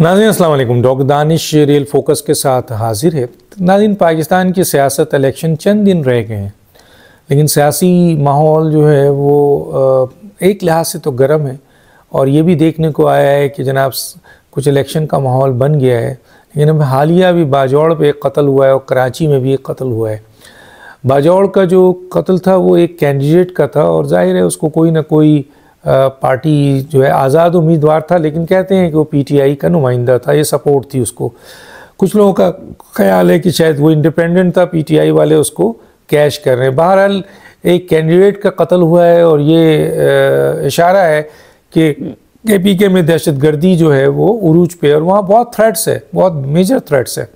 नाजीन Aslam doctor Danish real focus के साथ हाजिर है नाजीन पाकिस्तान की सियासत इलेक्शन चंद दिन रह गए हैं लेकिन सियासी माहौल जो है वो एक लिहाज से तो गर्म है और ये भी देखने को आया है कि जनाब कुछ इलेक्शन का माहौल बन गया है लेकिन अब हालिया भी बाजौड़ पे एक कत्ल हुआ है और कराची में भी एक कत्ल हुआ है बाजौड़ का जो कत्ल था वो एक कैंडिडेट का था और जाहिर है उसको कोई ना कोई पार्टी जो है आज़ाद उम्मीदवार था लेकिन कहते हैं कि वो पीटीआई का नुमाइंदा था ये सपोर्ट थी उसको कुछ लोगों का ख्याल है कि शायद वो इंडिपेंडेंट था पीटीआई वाले उसको कैश कर रहे हैं बहरहाल एक कैंडिडेट का कत्ल हुआ है और ये इशारा है कि के पी के में दहशत गर्दी जो है वो उरूज पे और वहाँ बहुत थ्रेट्स है बहुत मेजर थ्रेट्स है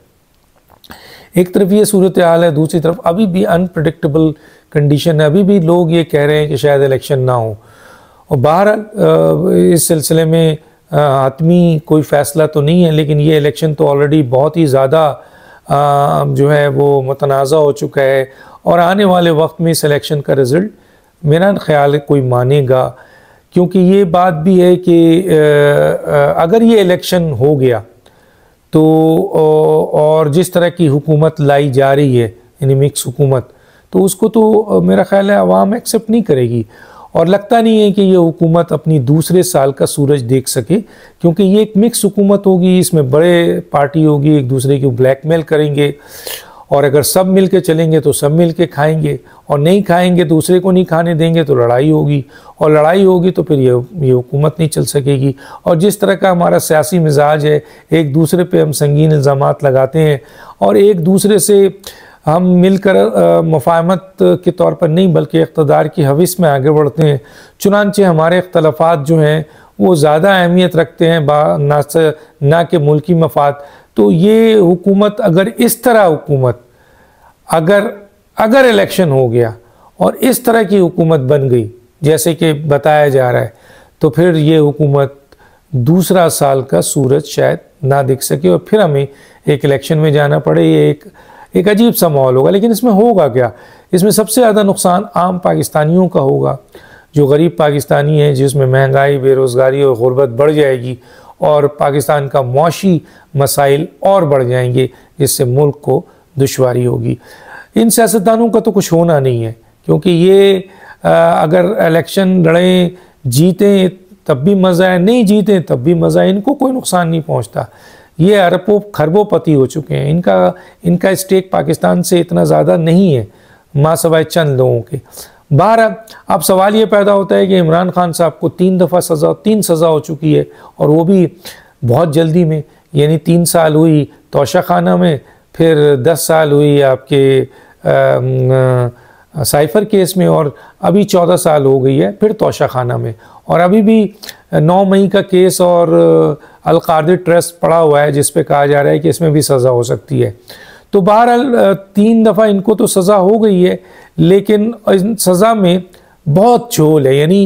एक तरफ ये सूरत हाल है दूसरी तरफ अभी भी अनप्रडिक्टेबल कंडीशन है अभी भी लोग ये कह रहे हैं कि शायद इलेक्शन ना हो और बाहर इस सिलसिले में आत्मी कोई फ़ैसला तो नहीं है लेकिन ये इलेक्शन तो ऑलरेडी बहुत ही ज़्यादा जो है वो मतनाज़ हो चुका है और आने वाले वक्त में इस इलेक्शन का रिज़ल्ट मेरा ख्याल है कोई मानेगा क्योंकि ये बात भी है कि अगर ये इलेक्शन हो गया तो और जिस तरह की हुकूमत लाई जा रही है यानी मिक्स हुकूमत तो उसको तो मेरा ख्याल है आवाम एक्सेप्ट नहीं करेगी और लगता नहीं है कि ये हुकूमत अपनी दूसरे साल का सूरज देख सके क्योंकि ये एक मिक्स हुकूमत होगी इसमें बड़े पार्टी होगी एक दूसरे को ब्लैकमेल करेंगे और अगर सब मिल के चलेंगे तो सब मिल के खाएंगे और नहीं खाएंगे तो दूसरे को नहीं खाने देंगे तो लड़ाई होगी और लड़ाई होगी तो फिर ये ये हुकूमत नहीं चल सकेगी और जिस तरह का हमारा सियासी मिजाज है एक दूसरे पे हम संगीन इल्ज़ाम लगाते हैं और एक दूसरे से हम मिलकर मुफाहमत के तौर पर नहीं बल्कि इकतदार की हविस में आगे बढ़ते हैं चुनानचे हमारे अख्तलाफात जो हैं वो ज़्यादा अहमियत रखते हैं ना से ना कि मुल्की मफाद तो ये हुकूमत अगर इस तरह हुकूमत अगर अगर इलेक्शन हो गया और इस तरह की हुकूमत बन गई जैसे कि बताया जा रहा है तो फिर ये हुकूमत दूसरा साल का सूरज शायद ना दिख सके और फिर हमें एक इलेक्शन में जाना पड़े ये एक एक अजीब सा माहौल होगा लेकिन इसमें होगा क्या इसमें सबसे ज़्यादा नुकसान आम पाकिस्तानियों का होगा जो गरीब पाकिस्तानी हैं जिसमें महंगाई बेरोज़गारी और ग़ुरबत बढ़ जाएगी और पाकिस्तान का मुशी मसाइल और बढ़ जाएंगे जिससे मुल्क को दुशारी होगी इन सियासतदानों का तो कुछ होना नहीं है क्योंकि ये आ, अगर इलेक्शन लड़ें जीतें तब भी मज़ा है नहीं जीतें तब भी मज़ा है इनको कोई नुकसान नहीं पहुंचता ये अरबों खरबोपति हो चुके हैं इनका इनका स्टेक पाकिस्तान से इतना ज़्यादा नहीं है माँ सवाए चंद लोगों के बारह अब सवाल ये पैदा होता है कि इमरान खान साहब को तीन दफ़ा सज़ा तीन सज़ा हो चुकी है और वो भी बहुत जल्दी में यानी तीन साल हुई तोशा खाना में फिर दस साल हुई आपके साइफर केस में और अभी चौदह साल हो गई है फिर तोशा खाना में और अभी भी नौ मई का केस और अलकादर ट्रस्ट पड़ा हुआ है जिस पे कहा जा रहा है कि इसमें भी सज़ा हो सकती है तो बहरहाल तीन दफ़ा इनको तो सज़ा हो गई है लेकिन इन सज़ा में बहुत झोल है यानी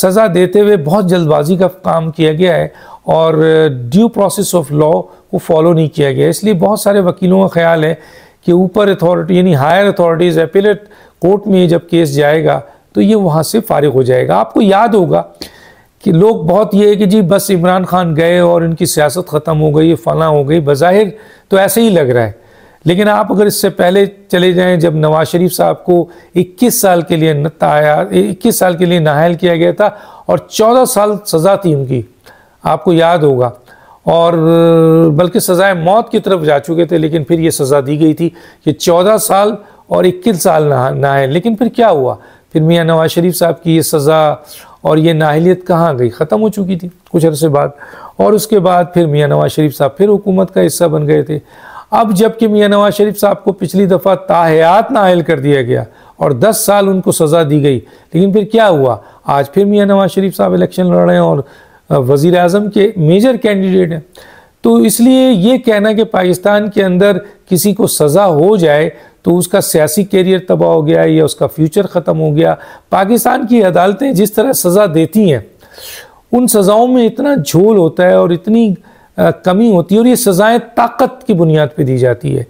सज़ा देते हुए बहुत जल्दबाजी का काम किया गया है और ड्यू प्रोसेस ऑफ लॉ को फॉलो नहीं किया गया इसलिए बहुत सारे वकीलों का ख्याल है कि ऊपर अथॉरिटी यानी हायर अथॉरिटीज़ एपिलेट कोर्ट में जब केस जाएगा तो ये वहाँ से फारिग हो जाएगा आपको याद होगा कि लोग बहुत ये है कि जी बस इमरान खान गए और इनकी सियासत ख़त्म हो गई फला हो गई बज़ाहिर तो ऐसे ही लग रहा है लेकिन आप अगर इससे पहले चले जाएं जब नवाज शरीफ साहब को 21 साल के लिए नया 21 साल के लिए नाहल किया गया था और 14 साल सज़ा थी उनकी आपको याद होगा और बल्कि सज़ाए मौत की तरफ जा चुके थे लेकिन फिर ये सज़ा दी गई थी कि 14 साल और 21 साल नाहल लेकिन फिर क्या हुआ फिर मियाँ नवाज शरीफ साहब की ये सज़ा और ये नाहलीत कहाँ गई ख़त्म हो चुकी थी कुछ अरसे बाद और उसके बाद फिर मियाँ नवाज शरीफ साहब फिर हुकूमत का हिस्सा बन गए थे अब जबकि मियाँ नवाज शरीफ साहब को पिछली दफ़ा ताहयात नाहल कर दिया गया और 10 साल उनको सज़ा दी गई लेकिन फिर क्या हुआ आज फिर मियाँ नवाज शरीफ साहब इलेक्शन लड़ रहे हैं और वज़ी अजम के मेजर कैंडिडेट हैं तो इसलिए ये कहना कि पाकिस्तान के अंदर किसी को सज़ा हो जाए तो उसका सियासी कैरियर तबाह हो गया या उसका फ्यूचर ख़त्म हो गया पाकिस्तान की अदालतें जिस तरह सज़ा देती हैं उन सज़ाओं में इतना झोल होता है और इतनी आ, कमी होती है और ये सज़ाएं ताकत की बुनियाद पे दी जाती है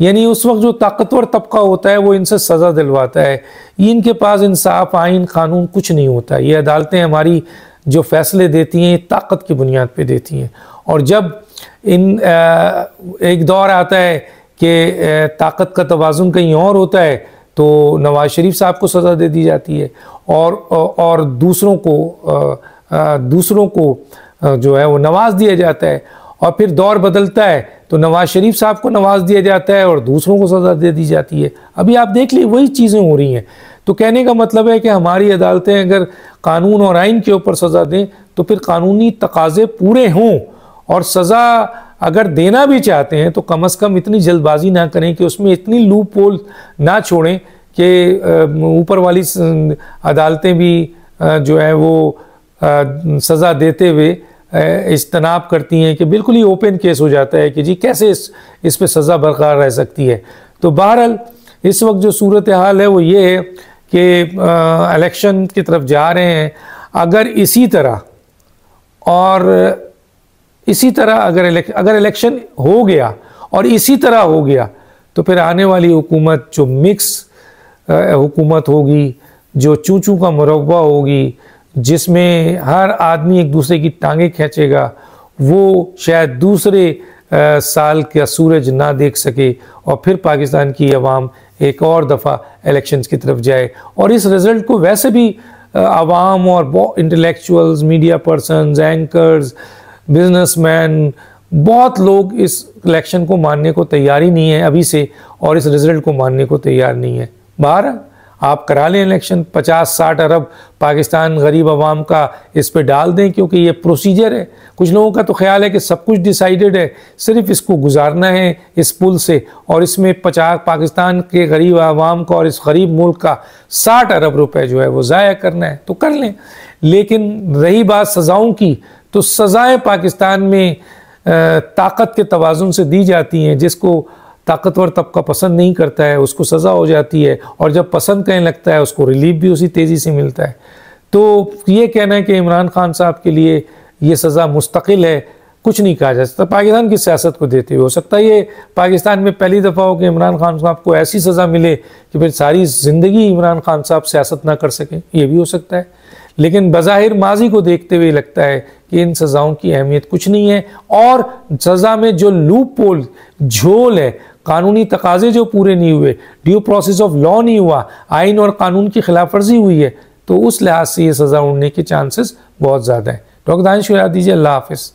यानी उस वक्त जो ताकतवर तबका होता है वो इनसे सज़ा दिलवाता है इनके पास इंसाफ आइन कानून कुछ नहीं होता ये अदालतें हमारी जो फैसले देती हैं ताकत की बुनियाद पे देती हैं और जब इन आ, एक दौर आता है कि ताकत का तोज़ुन कहीं और होता है तो नवाज़ शरीफ साहब को सज़ा दे दी जाती है और और दूसरों को दूसरों को जो है वो नवाज दिया जाता है और फिर दौर बदलता है तो नवाज़ शरीफ साहब को नवाज दिया जाता है और दूसरों को सज़ा दे दी जाती है अभी आप देख लीजिए वही चीज़ें हो रही हैं तो कहने का मतलब है कि हमारी अदालतें अगर कानून और आइन के ऊपर सज़ा दें तो फिर कानूनी तकाजे पूरे हों और सज़ा अगर देना भी चाहते हैं तो कम से कम इतनी जल्दबाजी ना करें कि उसमें इतनी लूप पोल ना छोड़ें कि ऊपर वाली अदालतें भी जो है वो सज़ा देते हुए इजतनाब करती हैं कि बिल्कुल ही ओपन केस हो जाता है कि जी कैसे इस इस पर सज़ा बरकरार रह सकती है तो बहरहाल इस वक्त जो सूरत हाल है वो ये है कि इलेक्शन की तरफ जा रहे हैं अगर इसी तरह और इसी तरह अगर इलेक्शन अगर इलेक्शन हो गया और इसी तरह हो गया तो फिर आने वाली हुकूमत जो मिक्स हुकूमत होगी जो चूचू का मुरबा होगी जिसमें हर आदमी एक दूसरे की टांगें खींचेगा वो शायद दूसरे आ, साल का सूरज ना देख सके और फिर पाकिस्तान की आवाम एक और दफ़ा इलेक्शंस की तरफ जाए और इस रिज़ल्ट को वैसे भी आवाम और intellectuals media persons anchors businessman बहुत लोग इस इलेक्शन को मानने को तैयार ही नहीं है अभी से और इस रिजल्ट को मानने को तैयार नहीं है बाहर आप करा लें इलेक्शन 50-60 अरब पाकिस्तान गरीब आवाम का इस पर डाल दें क्योंकि ये प्रोसीजर है कुछ लोगों का तो ख्याल है कि सब कुछ डिसाइडेड है सिर्फ इसको गुजारना है इस पुल से और इसमें पचास पाकिस्तान के गरीब आवाम का और इस गरीब मुल्क का 60 अरब रुपए जो है वो ज़ाया करना है तो कर लें लेकिन रही बात सज़ाओं की तो सज़ाएँ पाकिस्तान में ताकत के तोज़ुन से दी जाती हैं जिसको ताकतवर तबका पसंद नहीं करता है उसको सज़ा हो जाती है और जब पसंद करने लगता है उसको रिलीफ भी उसी तेज़ी से मिलता है तो ये कहना है कि इमरान खान साहब के लिए ये सज़ा मुस्तकिल है कुछ नहीं कहा जा सकता पाकिस्तान की सियासत को देते हुए हो सकता है ये पाकिस्तान में पहली दफ़ा हो कि इमरान खान साहब को ऐसी सज़ा मिले कि फिर सारी ज़िंदगी इमरान खान साहब सियासत ना कर सकें ये भी हो सकता है लेकिन बज़ाहिर माजी को देखते हुए लगता है कि इन सज़ाओं की अहमियत कुछ नहीं है और सज़ा में जो लूप पोल झोल है कानूनी तकाजे जो पूरे नहीं हुए ड्यू प्रोसेस ऑफ लॉ नहीं हुआ आइन और कानून की खिलाफ वर्जी हुई है तो उस लिहाज से ये सज़ा उड़ने के चांसेस बहुत ज़्यादा हैं डॉक्टर दानिश दीजिए अल्लाह हाफिज़